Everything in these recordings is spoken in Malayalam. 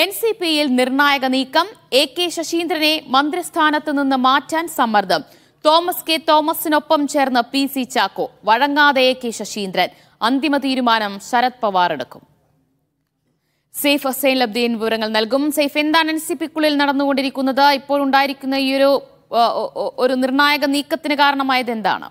എൻ സി പിയിൽ നിർണായക നീക്കം എ കെ ശശീന്ദ്രനെ മന്ത്രിസ്ഥാനത്ത് നിന്ന് മാറ്റാൻ സമ്മർദ്ദം തോമസ് കെ തോമസിനൊപ്പം ചേർന്ന് പി സി ചാക്കോ വഴങ്ങാതെ എ കെ ശശീന്ദ്രൻ അന്തിമ തീരുമാനം ശരത് പവാർ എടുക്കും സെയ്ഫ് ഹസൈൻ ലബ്ദീൻ വിവരങ്ങൾ നൽകും സെയ്ഫ് എന്താണ് എൻ സി പിക്കുള്ളിൽ നടന്നുകൊണ്ടിരിക്കുന്നത് ഇപ്പോൾ ഉണ്ടായിരിക്കുന്ന ഈ ഒരു ഒരു നിർണായക നീക്കത്തിന് കാരണമായത് എന്താണ്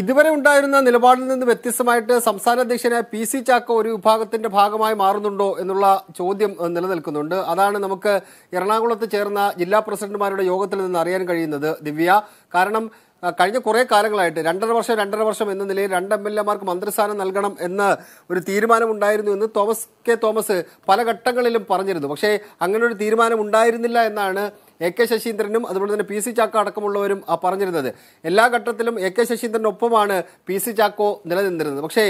ഇതുവരെ ഉണ്ടായിരുന്ന നിലപാടിൽ നിന്ന് വ്യത്യസ്തമായിട്ട് സംസ്ഥാന അധ്യക്ഷനായ പി സി ചാക്ക ഒരു വിഭാഗത്തിന്റെ ഭാഗമായി മാറുന്നുണ്ടോ എന്നുള്ള ചോദ്യം നിലനിൽക്കുന്നുണ്ട് അതാണ് നമുക്ക് എറണാകുളത്ത് ചേർന്ന ജില്ലാ പ്രസിഡന്റുമാരുടെ യോഗത്തിൽ നിന്ന് അറിയാൻ കഴിയുന്നത് ദിവ്യ കാരണം കഴിഞ്ഞ കുറേ കാലങ്ങളായിട്ട് രണ്ടര വർഷം രണ്ടര വർഷം എന്ന നിലയിൽ രണ്ട് എം എൽ എമാർക്ക് മന്ത്രിസ്ഥാനം നൽകണം എന്ന ഒരു തീരുമാനമുണ്ടായിരുന്നു എന്ന് തോമസ് കെ തോമസ് പല ഘട്ടങ്ങളിലും പറഞ്ഞിരുന്നു പക്ഷേ അങ്ങനെ ഒരു തീരുമാനം ഉണ്ടായിരുന്നില്ല എന്നാണ് എ കെ ശശീന്ദ്രനും അതുപോലെ തന്നെ പി സി ചാക്കോ അടക്കമുള്ളവരും പറഞ്ഞിരുന്നത് എല്ലാ ഘട്ടത്തിലും എ കെ ശശീന്ദ്രനൊപ്പമാണ് പി സി ചാക്കോ നിലനിന്നിരുന്നത് പക്ഷേ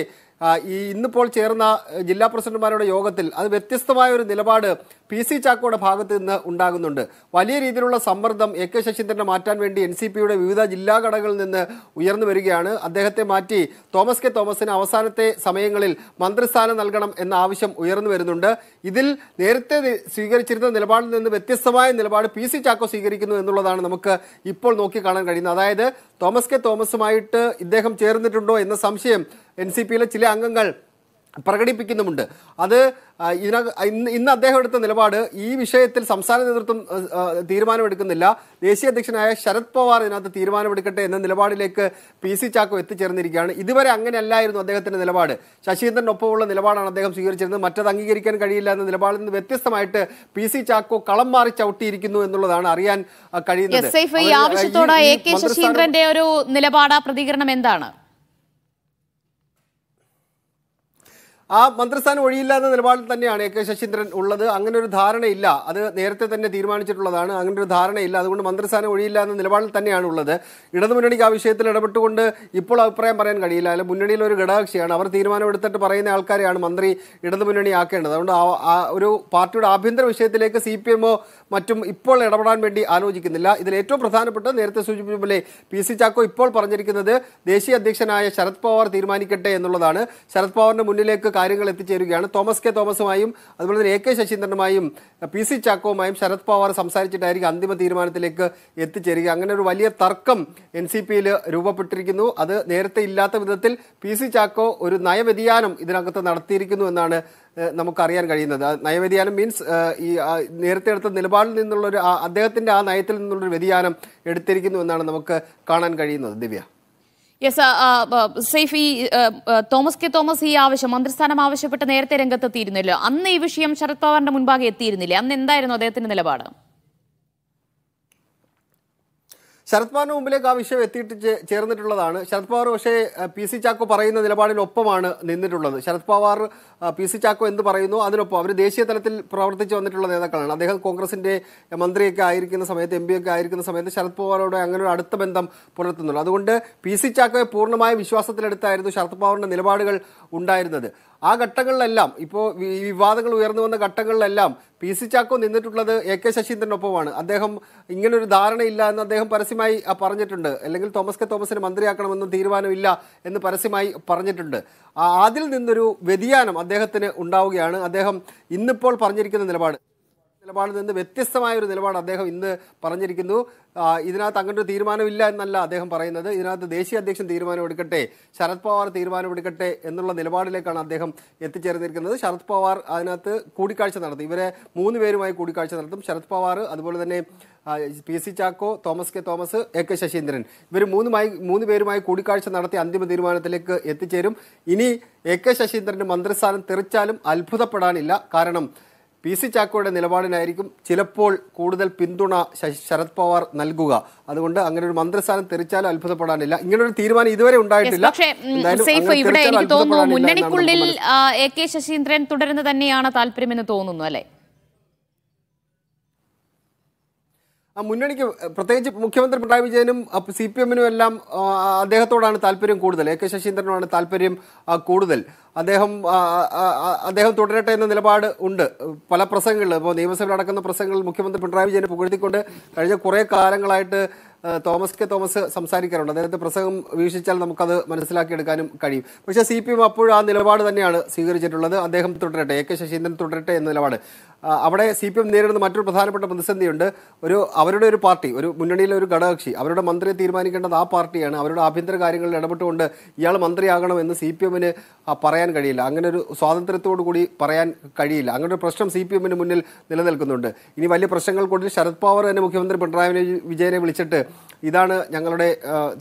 ഈ ഇന്നിപ്പോൾ ചേർന്ന ജില്ലാ പ്രസിഡന്റുമാരുടെ യോഗത്തിൽ അത് വ്യത്യസ്തമായ ഒരു നിലപാട് പി സി ചാക്കോയുടെ ഭാഗത്ത് നിന്ന് ഉണ്ടാകുന്നുണ്ട് വലിയ രീതിയിലുള്ള സമ്മർദ്ദം എ കെ ശശീന്ദ്രനെ മാറ്റാൻ വേണ്ടി എൻ സി പിയുടെ വിവിധ ജില്ലാ ഘടകങ്ങളിൽ നിന്ന് ഉയർന്നു വരികയാണ് അദ്ദേഹത്തെ മാറ്റി തോമസ് കെ തോമസിന് അവസാനത്തെ സമയങ്ങളിൽ മന്ത്രിസ്ഥാനം നൽകണം എന്ന ആവശ്യം ഉയർന്നു വരുന്നുണ്ട് ഇതിൽ നേരത്തെ സ്വീകരിച്ചിരുന്ന നിലപാടിൽ നിന്ന് വ്യത്യസ്തമായ നിലപാട് പി സി ചാക്കോ സ്വീകരിക്കുന്നു എന്നുള്ളതാണ് നമുക്ക് ഇപ്പോൾ നോക്കിക്കാണാൻ കഴിയുന്നത് അതായത് തോമസ് കെ തോമസുമായിട്ട് ഇദ്ദേഹം ചേർന്നിട്ടുണ്ടോ എന്ന സംശയം എൻ സി പിയിലെ ചില അംഗങ്ങൾ പ്രകടിപ്പിക്കുന്നുമുണ്ട് അത് ഇതിന ഇന്ന് അദ്ദേഹം എടുത്ത നിലപാട് ഈ വിഷയത്തിൽ സംസ്ഥാന നേതൃത്വം തീരുമാനമെടുക്കുന്നില്ല ദേശീയ അധ്യക്ഷനായ ശരത് പവാർ ഇതിനകത്ത് തീരുമാനമെടുക്കട്ടെ എന്ന നിലപാടിലേക്ക് പി സി ചാക്കോ എത്തിച്ചേർന്നിരിക്കുകയാണ് ഇതുവരെ അങ്ങനെയല്ലായിരുന്നു അദ്ദേഹത്തിൻ്റെ നിലപാട് ശശീന്ദ്രനൊപ്പമുള്ള നിലപാടാണ് അദ്ദേഹം സ്വീകരിച്ചിരുന്നത് മറ്റത് അംഗീകരിക്കാൻ കഴിയില്ല എന്ന നിലപാടിൽ നിന്ന് വ്യത്യസ്തമായിട്ട് പി സി ചാക്കോ കളം മാറി ചവിട്ടിയിരിക്കുന്നു എന്നുള്ളതാണ് അറിയാൻ കഴിയുന്നത് ഒരു നിലപാട് പ്രതികരണം എന്താണ് ആ മന്ത്രിസ്ഥാനം ഒഴിയില്ലാത്ത നിലപാടിൽ തന്നെയാണ് എ കെ ശശീന്ദ്രൻ ഉള്ളത് അങ്ങനെ ഒരു ധാരണയില്ല അത് നേരത്തെ തന്നെ തീരുമാനിച്ചിട്ടുള്ളതാണ് അങ്ങനെ ഒരു ധാരണയില്ല അതുകൊണ്ട് മന്ത്രിസ്ഥാനം ഒഴിയില്ലാത്ത നിലപാടിൽ തന്നെയാണ് ഉള്ളത് ഇടതുമുന്നണിക്ക് ആ വിഷയത്തിൽ ഇടപെട്ടുകൊണ്ട് ഇപ്പോൾ അഭിപ്രായം പറയാൻ കഴിയില്ല അല്ല മുന്നണിയിൽ ഒരു ഘടകക്ഷിയാണ് അവർ തീരുമാനമെടുത്തിട്ട് പറയുന്ന ആൾക്കാരെയാണ് മന്ത്രി ഇടതുമുന്നണി ആക്കേണ്ടത് അതുകൊണ്ട് ആ ഒരു പാർട്ടിയുടെ ആഭ്യന്തര വിഷയത്തിലേക്ക് സി പി എമ്മോ മറ്റും ഇപ്പോൾ ഇടപെടാൻ വേണ്ടി ആലോചിക്കുന്നില്ല ഇതിൽ ഏറ്റവും പ്രധാനപ്പെട്ട നേരത്തെ സൂചിപ്പിച്ച പോലെ പി സി ചാക്കോ ഇപ്പോൾ പറഞ്ഞിരിക്കുന്നത് ദേശീയ അധ്യക്ഷനായ ശരത് പവാർ തീരുമാനിക്കട്ടെ എന്നുള്ളതാണ് ശരത് പവാറിന് മുന്നിലേക്ക് കാര്യങ്ങൾ എത്തിച്ചേരുകയാണ് തോമസ് കെ തോമസുമായും അതുപോലെ തന്നെ എ കെ ശശീന്ദ്രനുമായും പി സി ചാക്കോമായും ശരത് പവാർ സംസാരിച്ചിട്ടായിരിക്കും അന്തിമ തീരുമാനത്തിലേക്ക് എത്തിച്ചേരുക അങ്ങനെ ഒരു വലിയ തർക്കം എൻ സി പിയിൽ രൂപപ്പെട്ടിരിക്കുന്നു അത് നേരത്തെ ഇല്ലാത്ത വിധത്തിൽ പി സി ചാക്കോ ഒരു നയവ്യതിയാനം ഇതിനകത്ത് നടത്തിയിരിക്കുന്നു എന്നാണ് നമുക്കറിയാൻ കഴിയുന്നത് നയവ്യതിയാനം മീൻസ് ഈ നേരത്തെ എടുത്ത നിലപാടിൽ നിന്നുള്ളൊരു അദ്ദേഹത്തിൻ്റെ ആ നയത്തിൽ നിന്നുള്ളൊരു വ്യതിയാനം എടുത്തിരിക്കുന്നു എന്നാണ് നമുക്ക് കാണാൻ കഴിയുന്നത് ദിവ്യ യെസ് സേഫ് ഈ തോമസ് കെ തോമസ് ഈ ആവശ്യം മന്ത്രിസ്ഥാനം ആവശ്യപ്പെട്ട് നേരത്തെ രംഗത്തെത്തിയിരുന്നല്ലോ അന്ന് ഈ വിഷയം ശരത് പവാറിന്റെ മുൻപാകെ എത്തിയിരുന്നില്ലേ അന്ന് എന്തായിരുന്നു അദ്ദേഹത്തിന്റെ നിലപാട് ശരത് പവാറിന് മുമ്പിലേക്ക് ആ വിഷയം എത്തിയിട്ട് ചേർന്നിട്ടുള്ളതാണ് ശരത് പവാർ പക്ഷേ പി സി ചാക്കോ പറയുന്ന ഒപ്പമാണ് നിന്നിട്ടുള്ളത് ശരത് പവാർ പി സി ചാക്കോ എന്ത് പറയുന്നു അതിനൊപ്പം അവർ ദേശീയ തലത്തിൽ പ്രവർത്തിച്ച് വന്നിട്ടുള്ള നേതാക്കളാണ് അദ്ദേഹം കോൺഗ്രസിൻ്റെ മന്ത്രിയൊക്കെ ആയിരിക്കുന്ന സമയത്ത് എം ഒക്കെ ആയിരിക്കുന്ന സമയത്ത് ശരത് പവാറോട് അങ്ങനെ ഒരു അടുത്ത ബന്ധം പുലർത്തുന്നുള്ളൂ അതുകൊണ്ട് പി സി ചാക്കോയെ പൂർണ്ണമായ വിശ്വാസത്തിലെടുത്തായിരുന്നു ശരത് പവാറിൻ്റെ നിലപാടുകൾ ഉണ്ടായിരുന്നത് ആ ഘട്ടങ്ങളിലെല്ലാം ഇപ്പോൾ വിവാദങ്ങൾ ഉയർന്നു വന്ന ഘട്ടങ്ങളിലെല്ലാം പി സി ചാക്കോ നിന്നിട്ടുള്ളത് എ കെ ശശീന്ദ്രനൊപ്പമാണ് അദ്ദേഹം ഇങ്ങനൊരു ധാരണയില്ല എന്ന് അദ്ദേഹം പരസ്യമായി പറഞ്ഞിട്ടുണ്ട് അല്ലെങ്കിൽ തോമസ് കെ തോമസിനെ മന്ത്രിയാക്കണമെന്നും തീരുമാനമില്ല എന്ന് പരസ്യമായി പറഞ്ഞിട്ടുണ്ട് അതിൽ നിന്നൊരു വ്യതിയാനം അദ്ദേഹത്തിന് ഉണ്ടാവുകയാണ് അദ്ദേഹം ഇന്നിപ്പോൾ പറഞ്ഞിരിക്കുന്ന നിലപാട് നിലപാടിൽ നിന്ന് വ്യത്യസ്തമായ ഒരു നിലപാട് അദ്ദേഹം ഇന്ന് പറഞ്ഞിരിക്കുന്നു ഇതിനകത്ത് അങ്ങനെ ഒരു തീരുമാനമില്ല എന്നല്ല അദ്ദേഹം പറയുന്നത് ഇതിനകത്ത് ദേശീയ അധ്യക്ഷൻ എടുക്കട്ടെ ശരത് പവാർ എടുക്കട്ടെ എന്നുള്ള നിലപാടിലേക്കാണ് അദ്ദേഹം എത്തിച്ചേർന്നിരിക്കുന്നത് ശരത് പവാർ അതിനകത്ത് കൂടിക്കാഴ്ച നടത്തും ഇവരെ മൂന്ന് പേരുമായി കൂടിക്കാഴ്ച നടത്തും ശരത് പവാർ അതുപോലെ തന്നെ പി സി ചാക്കോ തോമസ് കെ തോമസ് എ കെ ശശീന്ദ്രൻ ഇവർ മൂന്നുമായി മൂന്ന് പേരുമായി കൂടിക്കാഴ്ച നടത്തി അന്തിമ തീരുമാനത്തിലേക്ക് എത്തിച്ചേരും ഇനി എ കെ ശശീന്ദ്രൻ്റെ മന്ത്രിസ്ഥാനം തെറിച്ചാലും അത്ഭുതപ്പെടാനില്ല കാരണം പി സി ചാക്കോയുടെ നിലപാടിനായിരിക്കും ചിലപ്പോൾ കൂടുതൽ പിന്തുണ ശരത് പവാർ നൽകുക അതുകൊണ്ട് അങ്ങനെ ഒരു മന്ത്രിസ്ഥാനം തെറിച്ചാലും അത്ഭുതപ്പെടാനില്ല ഇങ്ങനെ ഒരു തീരുമാനം ഇതുവരെ ഉണ്ടായിട്ടില്ല ഇവിടെ എനിക്ക് തോന്നുന്നു മുന്നണിക്കുള്ളിൽ എ കെ ശശീന്ദ്രൻ തുടരുന്ന തന്നെയാണ് താല്പര്യമെന്ന് തോന്നുന്നു അല്ലേ ആ മുന്നണിക്ക് പ്രത്യേകിച്ച് മുഖ്യമന്ത്രി പിണറായി വിജയനും സി പി എമ്മിനും എല്ലാം അദ്ദേഹത്തോടാണ് താല്പര്യം കൂടുതൽ എ കെ ശശീന്ദ്രനോടാണ് താല്പര്യം കൂടുതൽ അദ്ദേഹം അദ്ദേഹം തുടരട്ടെ എന്ന നിലപാട് ഉണ്ട് പല പ്രസംഗങ്ങളിൽ ഇപ്പോൾ നിയമസഭയിൽ നടക്കുന്ന പ്രസംഗങ്ങളിൽ മുഖ്യമന്ത്രി പിണറായി വിജയനെ പുകഴ്ത്തിക്കൊണ്ട് കഴിഞ്ഞ കുറേ കാലങ്ങളായിട്ട് തോമസ് കെ തോമസ് സംസാരിക്കാറുണ്ട് അദ്ദേഹത്തെ പ്രസംഗം വീക്ഷിച്ചാൽ നമുക്കത് മനസ്സിലാക്കിയെടുക്കാനും കഴിയും പക്ഷേ സി പി എം അപ്പോഴും ആ നിലപാട് തന്നെയാണ് സ്വീകരിച്ചിട്ടുള്ളത് അദ്ദേഹം തുടരട്ടെ എ കെ ശശീന്ദ്രൻ തുടരട്ടെ എന്ന നിലപാട് അവിടെ സി പി എം നേരിടുന്ന മറ്റൊരു പ്രധാനപ്പെട്ട പ്രതിസന്ധിയുണ്ട് ഒരു അവരുടെ ഒരു പാർട്ടി ഒരു മുന്നണിയിലെ ഒരു ഘടകകക്ഷി അവരുടെ മന്ത്രിയെ തീരുമാനിക്കേണ്ടത് ആ പാർട്ടിയാണ് അവരുടെ ആഭ്യന്തര കാര്യങ്ങളിൽ ഇടപെട്ടുകൊണ്ട് ഇയാൾ മന്ത്രിയാകണമെന്ന് സി പി എമ്മിന് പറയാൻ പറയാൻ കഴിയില്ല അങ്ങനെ ഒരു സ്വാതന്ത്ര്യത്തോടു കൂടി പറയാൻ കഴിയില്ല അങ്ങനെ ഒരു പ്രശ്നം സി പി എമ്മിന് മുന്നിൽ നിലനിൽക്കുന്നുണ്ട് ഇനി വലിയ പ്രശ്നങ്ങൾ കൊണ്ട് ശരത് പവാർ തന്നെ മുഖ്യമന്ത്രി പിണറായി വിജയനെ വിളിച്ചിട്ട് ഇതാണ് ഞങ്ങളുടെ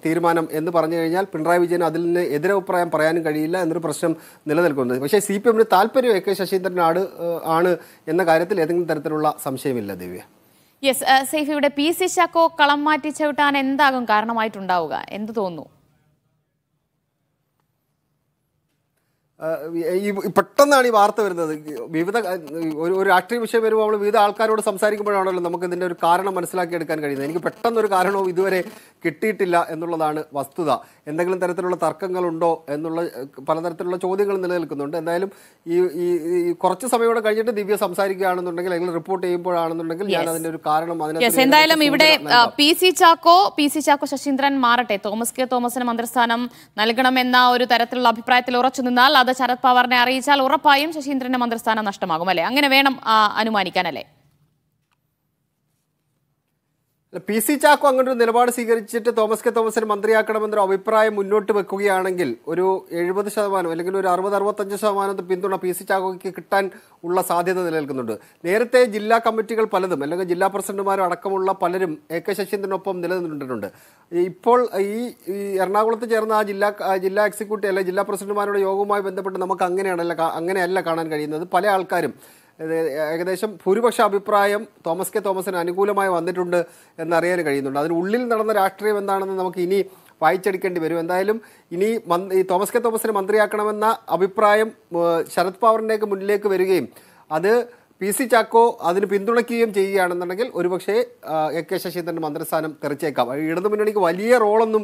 തീരുമാനം എന്ന് പറഞ്ഞു കഴിഞ്ഞാൽ പിണറായി വിജയൻ അതിൽ നിന്ന് എതിരഭിപ്രായം പറയാനും കഴിയില്ല എന്നൊരു പ്രശ്നം നിലനിൽക്കുന്നത് പക്ഷേ സി പി എമ്മിന് താല്പര്യം എ കെ ശശീന്ദ്രനാട് ആണ് എന്ന കാര്യത്തിൽ ഏതെങ്കിലും തരത്തിലുള്ള സംശയമില്ല ദിവ്യ യെസ് സൈഫ് ഇവിടെ പി സി ചാക്കോ കളം മാറ്റി ചവിട്ടാൻ എന്താകും കാരണമായിട്ടുണ്ടാവുക എന്ത് തോന്നുന്നു ഈ പെട്ടെന്നാണ് ഈ വാർത്ത വരുന്നത് വിവിധ ഒരു ഒരു രാഷ്ട്രീയ വിഷയം വരുമ്പോൾ നമ്മൾ വിവിധ ആൾക്കാരോട് സംസാരിക്കുമ്പോഴാണല്ലോ നമുക്ക് ഇതിൻ്റെ ഒരു കാരണം മനസ്സിലാക്കി എടുക്കാൻ കഴിയുന്നത് എനിക്ക് പെട്ടെന്നൊരു കാരണവും ഇതുവരെ കിട്ടിയിട്ടില്ല എന്നുള്ളതാണ് വസ്തുത എന്തെങ്കിലും തരത്തിലുള്ള തർക്കങ്ങളുണ്ടോ എന്നുള്ള പലതരത്തിലുള്ള ചോദ്യങ്ങൾ നിലനിൽക്കുന്നുണ്ട് എന്തായാലും ഈ ഈ കുറച്ച് സമയം കഴിഞ്ഞിട്ട് ദിവ്യ സംസാരിക്കുകയാണെന്നുണ്ടെങ്കിൽ അല്ലെങ്കിൽ റിപ്പോർട്ട് ചെയ്യുമ്പോഴാണെന്നുണ്ടെങ്കിൽ ഞാൻ അതിൻ്റെ ഒരു കാരണം അതിനെ എന്തായാലും ഇവിടെ പി സി ചാക്കോ പി സി ചാക്കോ ശശീന്ദ്രൻ മാറട്ടെ തോമസ് കെ തോമസിന് മന്ത്രിസ്ഥാനം നൽകണമെന്ന ഒരു തരത്തിലുള്ള അഭിപ്രായത്തിൽ ഉറച്ചു നിന്നാൽ ഇല്ലാതെ ശരത് പവാറിനെ അറിയിച്ചാൽ ഉറപ്പായും ശശീന്ദ്രന്റെ മന്ത്രിസ്ഥാനം നഷ്ടമാകും അല്ലേ അങ്ങനെ വേണം അനുമാനിക്കാൻ അല്ലേ പി സി ചാക്കോ അങ്ങനെ ഒരു നിലപാട് സ്വീകരിച്ചിട്ട് തോമസ് കെ തോമസിനെ മന്ത്രിയാക്കണമെന്നൊരു അഭിപ്രായം മുന്നോട്ട് വെക്കുകയാണെങ്കിൽ ഒരു എഴുപത് ശതമാനം അല്ലെങ്കിൽ ഒരു അറുപത് അറുപത്തഞ്ച് ശതമാനം പിന്തുണ പി സി ചാക്കോയ്ക്ക് കിട്ടാൻ ഉള്ള സാധ്യത നിലനിൽക്കുന്നുണ്ട് നേരത്തെ ജില്ലാ കമ്മിറ്റികൾ പലതും അല്ലെങ്കിൽ ജില്ലാ പ്രസിഡന്റുമാരും അടക്കമുള്ള പലരും എ കെ ശശീന്ദ്രനൊപ്പം നിലനിന്നിട്ടുണ്ട് ഇപ്പോൾ ഈ എറണാകുളത്ത് ചേർന്ന ആ ജില്ലാ ജില്ലാ എക്സിക്യൂട്ടീവ് അല്ലെങ്കിൽ ജില്ലാ പ്രസിഡന്റുമാരുടെ യോഗവുമായി ബന്ധപ്പെട്ട് നമുക്ക് അങ്ങനെയാണല്ല അങ്ങനെയല്ല കാണാൻ കഴിയുന്നത് പല ആൾക്കാരും ഏകദേശം ഭൂരിപക്ഷ അഭിപ്രായം തോമസ് കെ തോമസിന് അനുകൂലമായി വന്നിട്ടുണ്ട് എന്നറിയാൻ കഴിയുന്നുണ്ട് അതിനുള്ളിൽ നടന്ന രാഷ്ട്രീയം എന്താണെന്ന് നമുക്ക് ഇനി വായിച്ചെടുക്കേണ്ടി വരും എന്തായാലും ഇനി ഈ തോമസ് കെ തോമസിനെ മന്ത്രിയാക്കണമെന്ന അഭിപ്രായം ശരത് പവാറിൻ്റെയൊക്കെ മുന്നിലേക്ക് വരികയും അത് പി സി ചാക്കോ അതിന് പിന്തുണയ്ക്കുകയും ചെയ്യുകയാണെന്നുണ്ടെങ്കിൽ ഒരുപക്ഷേ എ കെ ശശീന്ദ്രൻ്റെ മന്ത്രിസ്ഥാനം തെറിച്ചേക്കാം ഇടതു മുന്നണിക്ക് വലിയ റോളൊന്നും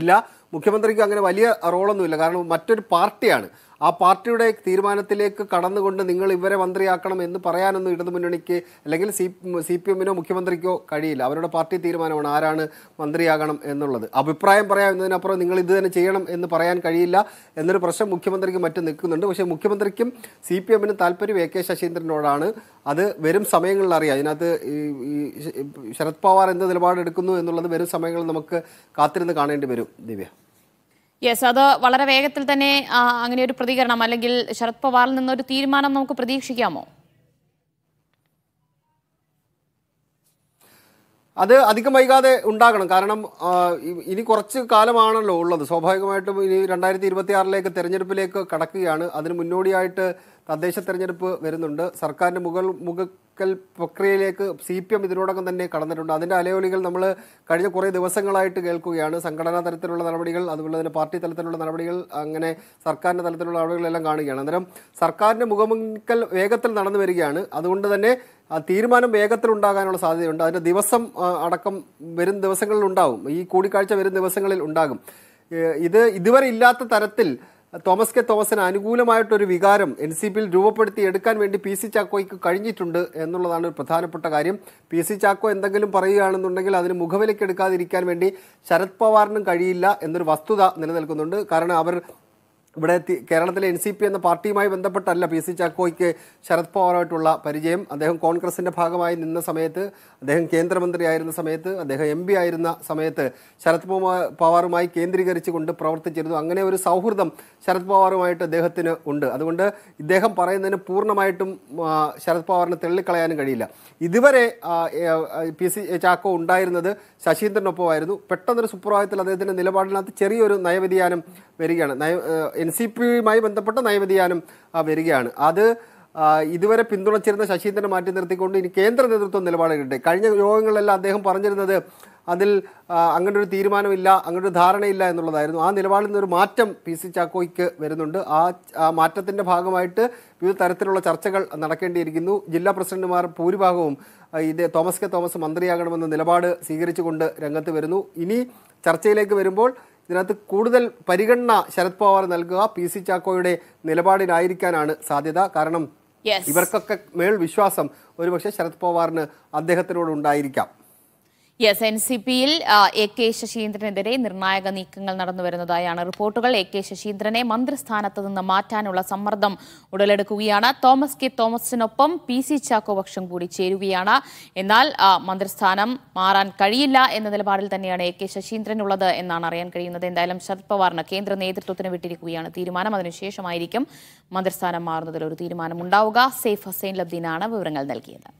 ഇല്ല മുഖ്യമന്ത്രിക്ക് അങ്ങനെ വലിയ റോളൊന്നുമില്ല ഇല്ല കാരണം മറ്റൊരു പാർട്ടിയാണ് ആ പാർട്ടിയുടെ തീരുമാനത്തിലേക്ക് കടന്നുകൊണ്ട് നിങ്ങൾ ഇവരെ മന്ത്രിയാക്കണം എന്ന് പറയാനൊന്നും ഇടതു മുന്നണിക്ക് അല്ലെങ്കിൽ സി സി പി എമ്മിനോ മുഖ്യമന്ത്രിക്കോ കഴിയില്ല അവരുടെ പാർട്ടി തീരുമാനമാണ് ആരാണ് മന്ത്രിയാകണം എന്നുള്ളത് അഭിപ്രായം പറയാം എന്നതിനപ്പുറം നിങ്ങൾ ഇത് തന്നെ ചെയ്യണം എന്ന് പറയാൻ കഴിയില്ല എന്നൊരു പ്രശ്നം മുഖ്യമന്ത്രിക്ക് മറ്റും നിൽക്കുന്നുണ്ട് പക്ഷേ മുഖ്യമന്ത്രിക്കും സി പി എമ്മിനും താല്പര്യം എ കെ ശശീന്ദ്രനോടാണ് അത് വരും സമയങ്ങളിൽ അറിയാം അതിനകത്ത് ഈ ശരത് പവാർ എന്ത് നിലപാടെടുക്കുന്നു എന്നുള്ളത് വരും സമയങ്ങളിൽ നമുക്ക് കാത്തിരുന്ന് കാണേണ്ടി വരും ദിവ്യ യെസ് അത് വളരെ വേഗത്തിൽ തന്നെ അങ്ങനെ ഒരു പ്രതികരണം അല്ലെങ്കിൽ ശരത് പവാറിൽ നിന്നൊരു തീരുമാനം നമുക്ക് പ്രതീക്ഷിക്കാമോ അത് അധികം വൈകാതെ ഉണ്ടാകണം കാരണം ഇനി കുറച്ച് കാലമാണല്ലോ ഉള്ളത് സ്വാഭാവികമായിട്ടും ഇനി രണ്ടായിരത്തി ഇരുപത്തിയാറിലേക്ക് തെരഞ്ഞെടുപ്പിലേക്ക് കടക്കുകയാണ് അതിന് മുന്നോടിയായിട്ട് തദ്ദേശ തെരഞ്ഞെടുപ്പ് വരുന്നുണ്ട് സർക്കാരിൻ്റെ മുകൾ മുഖക്കൽ പ്രക്രിയയിലേക്ക് സി പി എം ഇതിനോടകം തന്നെ കടന്നിട്ടുണ്ട് അതിൻ്റെ അലയൊലികൾ നമ്മൾ കഴിഞ്ഞ കുറേ ദിവസങ്ങളായിട്ട് കേൾക്കുകയാണ് സംഘടനാ തലത്തിലുള്ള നടപടികൾ അതുപോലെ തന്നെ പാർട്ടി തലത്തിലുള്ള നടപടികൾ അങ്ങനെ സർക്കാരിൻ്റെ തലത്തിലുള്ള നടപടികളെല്ലാം കാണുകയാണ് അന്നേരം സർക്കാരിൻ്റെ മുഖമുക്കൽ വേഗത്തിൽ നടന്നു വരികയാണ് അതുകൊണ്ട് തന്നെ തീരുമാനം വേഗത്തിൽ ഉണ്ടാകാനുള്ള സാധ്യതയുണ്ട് അതിൻ്റെ ദിവസം അടക്കം വരും ദിവസങ്ങളിൽ ഉണ്ടാവും ഈ കൂടിക്കാഴ്ച വരും ദിവസങ്ങളിൽ ഉണ്ടാകും ഇത് ഇതുവരെ ഇല്ലാത്ത തരത്തിൽ തോമസ് കെ തോമസിന് അനുകൂലമായിട്ടൊരു വികാരം എൻ സി പിയിൽ രൂപപ്പെടുത്തി എടുക്കാൻ വേണ്ടി പി സി ചാക്കോയ്ക്ക് കഴിഞ്ഞിട്ടുണ്ട് എന്നുള്ളതാണ് ഒരു പ്രധാനപ്പെട്ട കാര്യം പി സി ചാക്കോ എന്തെങ്കിലും പറയുകയാണെന്നുണ്ടെങ്കിൽ അതിന് മുഖവിലക്കെടുക്കാതിരിക്കാൻ വേണ്ടി ശരത് പവാറിനും കഴിയില്ല എന്നൊരു വസ്തുത നിലനിൽക്കുന്നുണ്ട് കാരണം അവർ ഇവിടെ കേരളത്തിലെ എൻ സി പി എന്ന പാർട്ടിയുമായി ബന്ധപ്പെട്ടല്ല പി സി ചാക്കോയ്ക്ക് ശരത് പവാറുമായിട്ടുള്ള പരിചയം അദ്ദേഹം കോൺഗ്രസിന്റെ ഭാഗമായി നിന്ന സമയത്ത് അദ്ദേഹം കേന്ദ്രമന്ത്രിയായിരുന്ന സമയത്ത് അദ്ദേഹം എം പി ആയിരുന്ന സമയത്ത് ശരത് പവാറുമായി കേന്ദ്രീകരിച്ചുകൊണ്ട് പ്രവർത്തിച്ചിരുന്നു അങ്ങനെ ഒരു സൗഹൃദം ശരത് പവാറുമായിട്ട് അദ്ദേഹത്തിന് ഉണ്ട് അതുകൊണ്ട് ഇദ്ദേഹം പറയുന്നതിന് പൂർണ്ണമായിട്ടും ശരത് പവാറിന് തള്ളിക്കളയാനും കഴിയില്ല ഇതുവരെ പി സി ചാക്കോ ഉണ്ടായിരുന്നത് ശശീന്ദ്രനൊപ്പമായിരുന്നു പെട്ടെന്നൊരു സുപ്രഭാതത്തിൽ അദ്ദേഹത്തിൻ്റെ നിലപാടിനകത്ത് ചെറിയൊരു നയവ്യതിയാനം വരികയാണ് നയ എൻ സി പിയുമായി ബന്ധപ്പെട്ട നയവ്യതിയാനം വരികയാണ് അത് ഇതുവരെ പിന്തുണച്ചിരുന്ന ശശീന്ദ്രനെ മാറ്റി നിർത്തിക്കൊണ്ട് ഇനി കേന്ദ്ര നേതൃത്വം നിലപാടുകളുണ്ട് കഴിഞ്ഞ യോഗങ്ങളിലെല്ലാം അദ്ദേഹം പറഞ്ഞിരുന്നത് അതിൽ അങ്ങനെ ഒരു തീരുമാനമില്ല അങ്ങനെ ഒരു ധാരണയില്ല എന്നുള്ളതായിരുന്നു ആ നിലപാടിൽ നിന്നൊരു മാറ്റം പി സി ചാക്കോയ്ക്ക് വരുന്നുണ്ട് ആ ആ മാറ്റത്തിൻ്റെ ഭാഗമായിട്ട് വിവിധ തരത്തിലുള്ള ചർച്ചകൾ നടക്കേണ്ടിയിരിക്കുന്നു ജില്ലാ പ്രസിഡന്റുമാർ ഭൂരിഭാഗവും ഇത് തോമസ് കെ തോമസ് മന്ത്രിയാകണമെന്ന നിലപാട് സ്വീകരിച്ചുകൊണ്ട് രംഗത്ത് വരുന്നു ഇനി ചർച്ചയിലേക്ക് വരുമ്പോൾ ഇതിനകത്ത് കൂടുതൽ പരിഗണന ശരത് പവാർ നൽകുക പി സി ചാക്കോയുടെ നിലപാടിലായിരിക്കാനാണ് സാധ്യത കാരണം ഇവർക്കൊക്കെ മേൽ വിശ്വാസം ഒരുപക്ഷെ ശരത് പവാറിന് അദ്ദേഹത്തിനോട് ഉണ്ടായിരിക്കാം യെസ് എൻ സി പിയിൽ എ കെ ശശീന്ദ്രനെതിരെ നിർണായക നീക്കങ്ങൾ നടന്നു വരുന്നതായാണ് റിപ്പോർട്ടുകൾ എ കെ ശശീന്ദ്രനെ മന്ത്രിസ്ഥാനത്ത് നിന്ന് മാറ്റാനുള്ള സമ്മർദ്ദം ഉടലെടുക്കുകയാണ് തോമസ് കെ തോമസിനൊപ്പം പി സി ചാക്കോ പക്ഷം കൂടി ചേരുകയാണ് എന്നാൽ മന്ത്രിസ്ഥാനം മാറാൻ കഴിയില്ല എന്ന നിലപാടിൽ തന്നെയാണ് എ കെ ശശീന്ദ്രനുള്ളത് എന്നാണ് അറിയാൻ കഴിയുന്നത് എന്തായാലും ശരത് പവാറിന് കേന്ദ്ര നേതൃത്വത്തിന് വിട്ടിരിക്കുകയാണ് തീരുമാനം അതിനുശേഷമായിരിക്കും മന്ത്രിസ്ഥാനം മാറുന്നതിൽ ഒരു തീരുമാനമുണ്ടാവുക സേഫ് ഹസൈൻ ലബ്ദീനാണ് വിവരങ്ങൾ നൽകിയത്